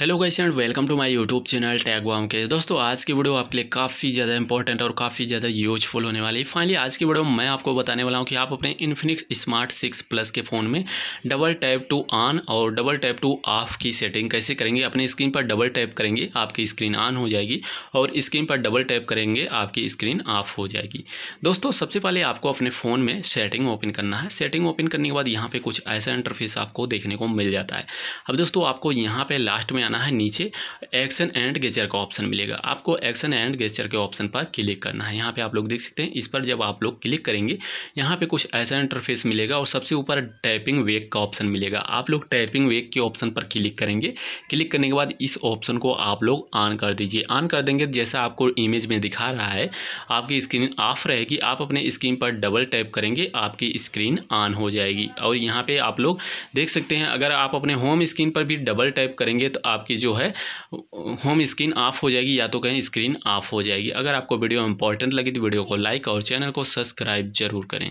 hello guys and welcome to my YouTube channel टैग वाम के दोस्तों आज की वीडियो आपके लिए काफ़ी ज़्यादा इंपॉर्टेंट और काफ़ी ज़्यादा यूजफुल होने वाली है फाइनली आज की वीडियो में मैं आपको बताने वाला हूँ कि आप अपने इन्फिनिक्स स्मार्ट सिक्स प्लस के फ़ोन में डबल टैप टू ऑन और डबल टैप टू ऑफ की सेटिंग कैसे करेंगे अपनी स्क्रीन पर डबल टैप करेंगे आपकी स्क्रीन ऑन हो जाएगी और स्क्रीन पर डबल टैप करेंगे आपकी स्क्रीन ऑफ हो जाएगी दोस्तों सबसे पहले आपको अपने फ़ोन में सेटिंग ओपन करना है सेटिंग ओपन करने के बाद यहाँ पर कुछ ऐसा इंटरफेस आपको देखने को मिल जाता है अब दोस्तों आपको यहाँ पर लास्ट में जाना है नीचे एक्शन एंड गेचर का ऑप्शन मिलेगा आपको एक्शन एंड गेचर के ऑप्शन पर क्लिक करना है यहाँ पे आप लोग देख सकते हैं इस पर जब आप लोग क्लिक करेंगे यहाँ पे कुछ ऐसा इंटरफेस मिलेगा और सबसे ऊपर टाइपिंग वेग का ऑप्शन मिलेगा आप लोग टाइपिंग वेग के ऑप्शन पर क्लिक करेंगे क्लिक करने के बाद इस ऑप्शन को आप लोग ऑन कर दीजिए ऑन कर देंगे तो जैसा आपको इमेज में दिखा रहा है आपकी स्क्रीन ऑफ रहेगी आप अपने स्क्रीन पर डबल टैप करेंगे आपकी स्क्रीन ऑन हो जाएगी और यहाँ पर आप लोग देख सकते हैं अगर आप अपने होम स्क्रीन पर भी डबल टैप करेंगे तो आप आपकी जो है होम स्क्रीन ऑफ हो जाएगी या तो कहीं स्क्रीन ऑफ हो जाएगी अगर आपको वीडियो इंपॉर्टेंट लगी तो वीडियो को लाइक और चैनल को सब्सक्राइब जरूर करें